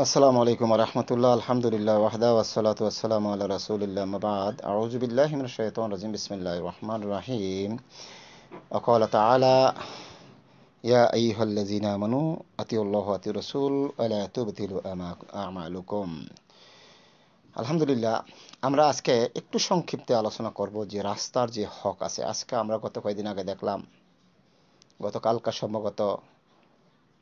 আসসালামু আলাইকুম রহমতুল্লাহ আলহামদুলিল্লাহ ওয়াহদা ওয়াসালাত ওয়াসালাম আল্লাহ রাসুলিল্লাহ মাবাদ আউজবিল্লাহ শৈতন রাজিম বিসমিল্লাহ রহমান রাহিম অকাল তালা ইয়া আইহল্লাজিনা মানু আতিউল্লাহ আতি রসুল আল্লাহ তুবতিল আমালুকুম আলহামদুলিল্লাহ আমরা আজকে একটু সংক্ষিপ্তে আলোচনা করব যে রাস্তার যে হক আছে আজকে আমরা গত কয়েকদিন আগে দেখলাম গতকালকার সম্ভবত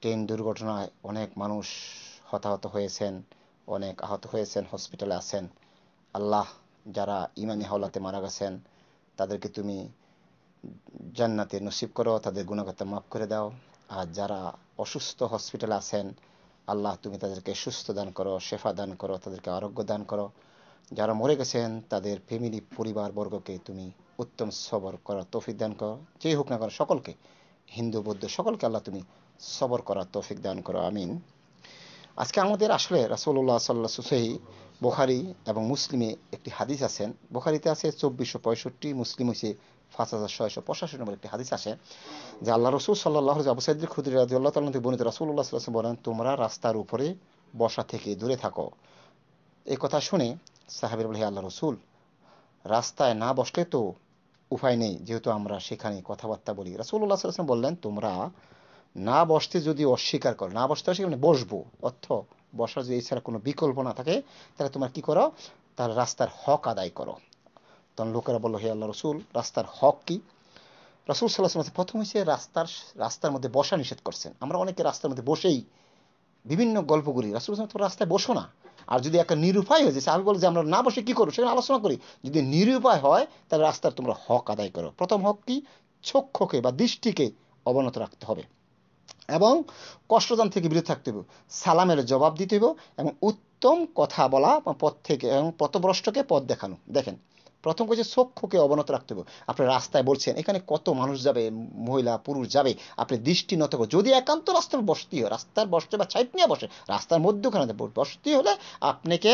ট্রেন দুর্ঘটনায় অনেক মানুষ হতাহত হয়েছেন অনেক আহত হয়েছেন হসপিটালে আছেন আল্লাহ যারা ইমানি হাওলাতে মারা গেছেন তাদেরকে তুমি জান্নাতে নসিব করো তাদের গুণগত মাফ করে দাও আর যারা অসুস্থ হসপিটালে আছেন আল্লাহ তুমি তাদেরকে সুস্থ দান করো শেফা দান করো তাদেরকে আরোগ্য দান করো যারা মরে গেছেন তাদের ফ্যামিলি পরিবারবর্গকে তুমি উত্তম সবর করার তৌফিক দান করো যেই হোক না করো সকলকে হিন্দু বৌদ্ধ সকলকে আল্লাহ তুমি সবর করার তৌফিক দান করো আমিন আজকে আমাদের আসলে রাসৌল্লাহ সাল্লা সুসহি বোখারি এবং মুসলিমে একটি হাদিস আছেন বোখারিতে আছে চব্বিশশো পঁয়ষট্টি মুসলিম হয়েছে পাঁচ হাজার ছয়শো পঁচাশি নম্বর একটি হাদিস আছে যে আল্লাহ রসুল সাল্লাহ আবু সাইদ খুদির রাজি আল্লাহ তাল্লাহ থেকে বনিত রাসুল্লাহ সাল্লাহ বলেন তোমরা রাস্তার উপরে বসা থেকে দূরে থাকো এ কথা শুনে সাহেবের বলে আল্লাহ রসুল রাস্তায় না বসলে তো উপায় নেই যেহেতু আমরা সেখানে কথাবার্তা বলি রাসুল্লাহ সাল্লাম বললেন তোমরা না বসতে যদি অস্বীকার করো না বসতে অস্বীকার মানে বসবো অর্থ বসার যদি এছাড়া কোনো বিকল্প না থাকে তাহলে তোমার কি করো তার রাস্তার হক আদায় করো তখন লোকেরা বললো হে আল্লাহ রসুল রাস্তার হক কি রসুল সাল্লাহ প্রথম হয়েছে রাস্তার রাস্তার মধ্যে বসা নিষেধ করছেন আমরা অনেকে রাস্তার মধ্যে বসেই বিভিন্ন গল্প করি রাসুল তো রাস্তায় বসো না আর যদি একটা নিরুপায় হয়ে যায় আমি যে আমরা না বসে কি করবো সেখানে আলোচনা করি যদি নিরুপায় হয় তাহলে রাস্তার তোমরা হক আদায় করো প্রথম হক কি চক্ষুকে বা দৃষ্টিকে অবনত রাখতে হবে এবং কষ্টদান থেকে বিরত থাকতে হবে সালামের জবাব দিতে হবে এবং উত্তম কথা বলা পথ থেকে এবং পথভ্রষ্টকে পথ দেখানো দেখেন প্রথম হচ্ছে চক্ষুকে অবনত রাখতে হবে আপনি রাস্তায় বলছেন এখানে কত মানুষ যাবে মহিলা পুরুষ যাবে আপনি দৃষ্টি নত যদি একান্ত রাস্তার বসতি হয় রাস্তার বসতে বা ছাইট নিয়ে বসে রাস্তার মধ্যখানে বসতি হলে আপনাকে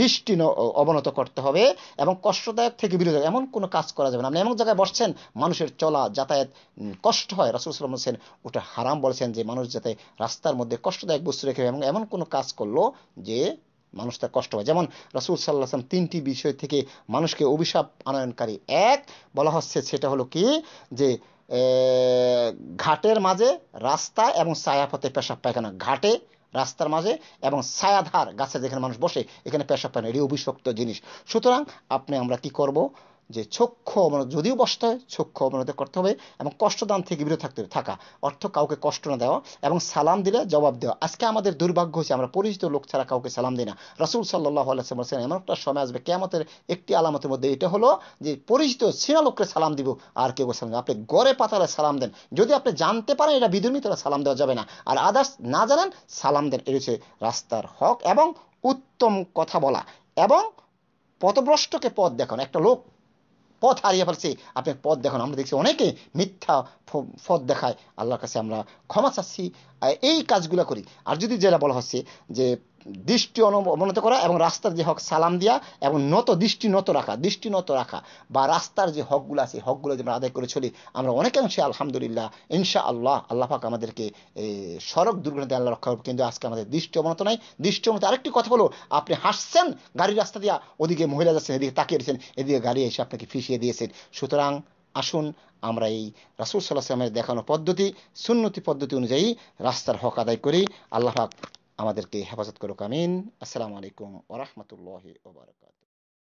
দৃষ্টি অবনত করতে হবে এবং কষ্টদায়ক থেকে বিরত এমন কোনো কাজ করা যাবে না আপনি এমন জায়গায় বসছেন মানুষের চলা যাতায়াত কষ্ট হয় রাসুল সাল্লাম ওটা হারাম বলেছেন যে মানুষ যাতে রাস্তার মধ্যে কষ্টদায়ক বস্তু রেখে এবং এমন কোনো কাজ করলো যে মানুষ তার কষ্ট হয় যেমন রাসুল সাল্লাহ আসলাম তিনটি বিষয় থেকে মানুষকে অভিশাপ আনয়নকারী এক বলা হচ্ছে সেটা হলো কি যে ঘাটের মাঝে রাস্তা এবং ছায়াপথে পেশাব পায়খানা ঘাটে রাস্তার মাঝে এবং ছায়াধার গাছে যেখানে মানুষ বসে এখানে পেশাব পায় না এটি অভিশপ্ত জিনিস সুতরাং আপনি আমরা কি করব যে চক্ষ অবনত যদিও বসতে হয় চক্ষু অবনত করতে হবে এবং কষ্টদান থেকে বিরত থাকতে হবে থাকা অর্থ কাউকে কষ্ট না দেওয়া এবং সালাম দিলে জবাব দেওয়া আজকে আমাদের দুর্ভাগ্য হচ্ছে আমরা পরিচিত লোক ছাড়া কাউকে সালাম দিই না রাসুল সাল্লাহ আলাইসাল্লাম এমন একটা সময় আসবে কেমতের একটি আলামতের মধ্যে এটা হলো যে পরিচিত চেনা লোককে সালাম দিব আর কেউ সালাম আপনি গড়ে পাতালে সালাম দেন যদি আপনি জানতে পারেন এটা বিধর্মী তাহলে সালাম দেওয়া যাবে না আর আদার্স না জানেন সালাম দেন এটা হচ্ছে রাস্তার হক এবং উত্তম কথা বলা এবং পথভ্রষ্টকে পথ দেখানো একটা লোক পথ হারিয়ে ফেলছি আপনি পথ দেখুন আমরা দেখছি অনেকে মিথ্যা পথ দেখায় আল্লাহর কাছে আমরা ক্ষমা চাচ্ছি এই কাজগুলো করি আর যদি যেটা বলা হচ্ছে যে দৃষ্টি অবনত করা এবং রাস্তার যে হক সালাম দেওয়া এবং নত দৃষ্টি নত রাখা দৃষ্টি নত রাখা বা রাস্তার যে হকগুলো আছে হকগুলো যে আমরা আদায় করে চলি আমরা অনেকাংশে আলহামদুলিল্লাহ ইনশা আল্লাহ আল্লাহ পাক আমাদেরকে সড়ক দুর্ঘটনা আল্লাহ রক্ষা করবে কিন্তু আজকে আমাদের দৃষ্টি অবনত নাই দৃষ্টি অবনত আরেকটি কথা হলো আপনি হাসছেন গাড়ির রাস্তা দিয়া ওদিকে মহিলা যাচ্ছেন এদিকে তাকিয়ে রয়েছেন এদিকে গাড়ি এসে আপনাকে ফিসিয়ে দিয়েছেন সুতরাং আসুন আমরা এই রাসুল সাল্লাহ সাল্লামের দেখানো পদ্ধতি সুন্নতি পদ্ধতি অনুযায়ী রাস্তার হক আদায় করি আল্লাহ আমাদেরকে হেফাজত করুক আমিন আসসালামু আলাইকুম ওরহমতুল্লাহ ওবরাকাত